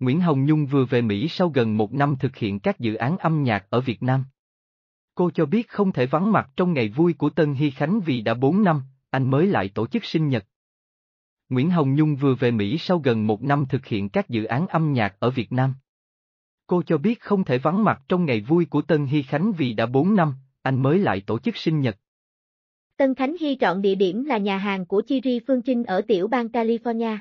Nguyễn Hồng Nhung vừa về Mỹ sau gần một năm thực hiện các dự án âm nhạc ở Việt Nam. Cô cho biết không thể vắng mặt trong ngày vui của Tân Hy Khánh vì đã 4 năm, anh mới lại tổ chức sinh nhật. Nguyễn Hồng Nhung vừa về Mỹ sau gần một năm thực hiện các dự án âm nhạc ở Việt Nam. Cô cho biết không thể vắng mặt trong ngày vui của Tân Hy Khánh vì đã 4 năm, anh mới lại tổ chức sinh nhật. Tân Khánh Hy chọn địa điểm là nhà hàng của Chiri Phương Trinh ở tiểu bang California.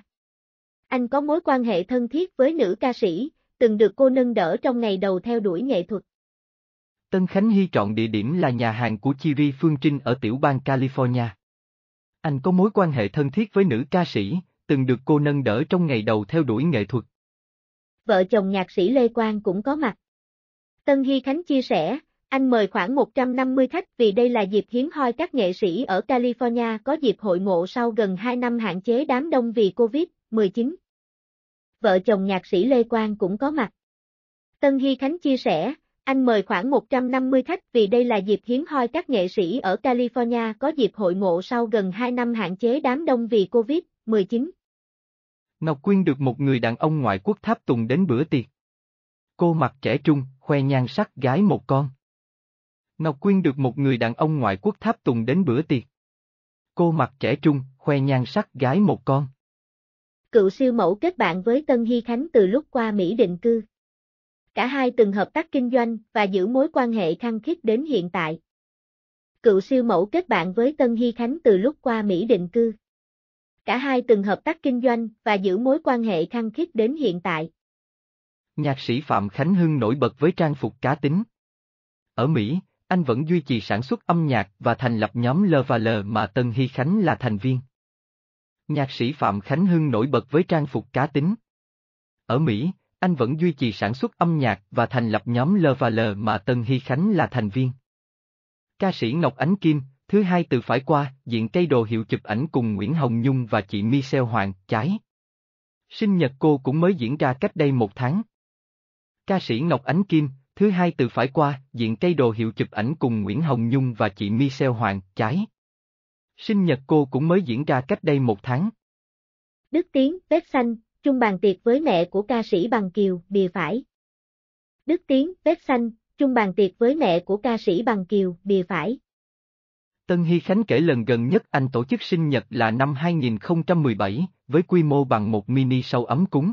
Anh có mối quan hệ thân thiết với nữ ca sĩ, từng được cô nâng đỡ trong ngày đầu theo đuổi nghệ thuật. Tân Khánh Hy chọn địa điểm là nhà hàng của Chiri Phương Trinh ở tiểu bang California. Anh có mối quan hệ thân thiết với nữ ca sĩ, từng được cô nâng đỡ trong ngày đầu theo đuổi nghệ thuật. Vợ chồng nhạc sĩ Lê Quang cũng có mặt. Tân Hy Khánh chia sẻ, anh mời khoảng 150 khách vì đây là dịp hiếm hoi các nghệ sĩ ở California có dịp hội ngộ sau gần 2 năm hạn chế đám đông vì Covid-19 vợ chồng nhạc sĩ Lê Quang cũng có mặt. Tân Hy Khánh chia sẻ, anh mời khoảng 150 khách vì đây là dịp hiếm hoi các nghệ sĩ ở California có dịp hội ngộ sau gần 2 năm hạn chế đám đông vì Covid-19. Ngọc Quyên được một người đàn ông ngoại quốc tháp tùng đến bữa tiệc. Cô mặc trẻ trung, khoe nhan sắc gái một con. Ngọc Quyên được một người đàn ông ngoại quốc tháp tùng đến bữa tiệc. Cô mặc trẻ trung, khoe nhan sắc gái một con cựu siêu mẫu kết bạn với Tân Hy Khánh từ lúc qua Mỹ định cư. Cả hai từng hợp tác kinh doanh và giữ mối quan hệ khăng khít đến hiện tại. Cựu siêu mẫu kết bạn với Tân Hy Khánh từ lúc qua Mỹ định cư. Cả hai từng hợp tác kinh doanh và giữ mối quan hệ khăng khít đến hiện tại. Nhạc sĩ Phạm Khánh Hưng nổi bật với trang phục cá tính. Ở Mỹ, anh vẫn duy trì sản xuất âm nhạc và thành lập nhóm L và L mà Tân Hy Khánh là thành viên. Nhạc sĩ Phạm Khánh Hưng nổi bật với trang phục cá tính. Ở Mỹ, anh vẫn duy trì sản xuất âm nhạc và thành lập nhóm Lơ và Lờ mà Tân Hy Khánh là thành viên. Ca sĩ Ngọc Ánh Kim, thứ hai từ phải qua, diện cây đồ hiệu chụp ảnh cùng Nguyễn Hồng Nhung và chị Michelle Hoàng, trái. Sinh nhật cô cũng mới diễn ra cách đây một tháng. Ca sĩ Ngọc Ánh Kim, thứ hai từ phải qua, diện cây đồ hiệu chụp ảnh cùng Nguyễn Hồng Nhung và chị Michelle Hoàng, trái. Sinh nhật cô cũng mới diễn ra cách đây một tháng. Đức Tiến, vết xanh, chung bàn tiệc với mẹ của ca sĩ Bằng Kiều, bìa phải. Đức Tiến, vết xanh, chung bàn tiệc với mẹ của ca sĩ Bằng Kiều, bìa phải. Tân Hy Khánh kể lần gần nhất anh tổ chức sinh nhật là năm 2017, với quy mô bằng một mini show ấm cúng.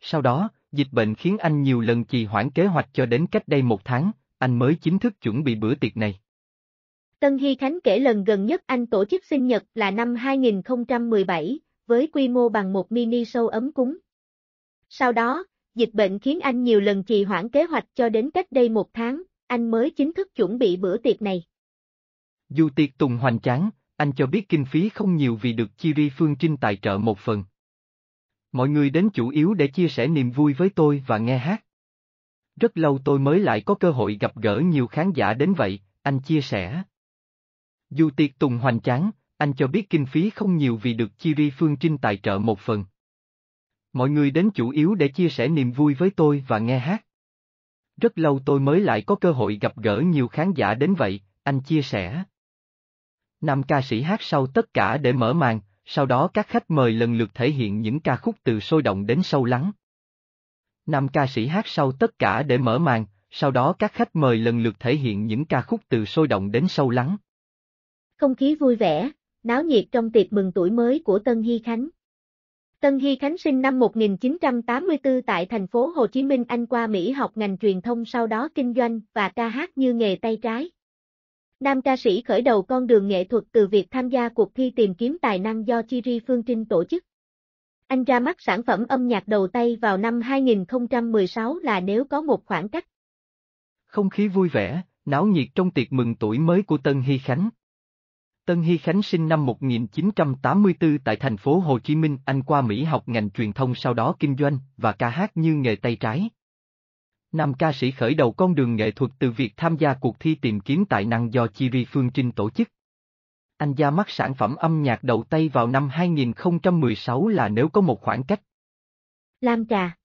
Sau đó, dịch bệnh khiến anh nhiều lần trì hoãn kế hoạch cho đến cách đây một tháng, anh mới chính thức chuẩn bị bữa tiệc này. Tân Hy Khánh kể lần gần nhất anh tổ chức sinh nhật là năm 2017, với quy mô bằng một mini show ấm cúng. Sau đó, dịch bệnh khiến anh nhiều lần trì hoãn kế hoạch cho đến cách đây một tháng, anh mới chính thức chuẩn bị bữa tiệc này. Dù tiệc tùng hoành tráng, anh cho biết kinh phí không nhiều vì được Chi Ri Phương Trinh tài trợ một phần. Mọi người đến chủ yếu để chia sẻ niềm vui với tôi và nghe hát. Rất lâu tôi mới lại có cơ hội gặp gỡ nhiều khán giả đến vậy, anh chia sẻ. Dù tiệc tùng hoành tráng, anh cho biết kinh phí không nhiều vì được Chi Ri Phương Trinh tài trợ một phần. Mọi người đến chủ yếu để chia sẻ niềm vui với tôi và nghe hát. Rất lâu tôi mới lại có cơ hội gặp gỡ nhiều khán giả đến vậy, anh chia sẻ. Nam ca sĩ hát sau tất cả để mở màn, sau đó các khách mời lần lượt thể hiện những ca khúc từ sôi động đến sâu lắng. Nam ca sĩ hát sau tất cả để mở màn, sau đó các khách mời lần lượt thể hiện những ca khúc từ sôi động đến sâu lắng không khí vui vẻ, náo nhiệt trong tiệc mừng tuổi mới của Tân Hy Khánh. Tân Hy Khánh sinh năm 1984 tại thành phố Hồ Chí Minh Anh qua Mỹ học ngành truyền thông sau đó kinh doanh và ca hát như nghề tay trái. Nam ca sĩ khởi đầu con đường nghệ thuật từ việc tham gia cuộc thi tìm kiếm tài năng do Chiri Phương Trinh tổ chức. Anh ra mắt sản phẩm âm nhạc đầu tay vào năm 2016 là nếu có một khoảng cách. Không khí vui vẻ, náo nhiệt trong tiệc mừng tuổi mới của Tân Hy Khánh. Tân Hy Khánh sinh năm 1984 tại thành phố Hồ Chí Minh, anh qua Mỹ học ngành truyền thông sau đó kinh doanh và ca hát như nghề tay trái. Nam ca sĩ khởi đầu con đường nghệ thuật từ việc tham gia cuộc thi tìm kiếm tài năng do Chiri Phương Trinh tổ chức. Anh ra mắt sản phẩm âm nhạc đầu tay vào năm 2016 là Nếu có một khoảng cách. Lam trà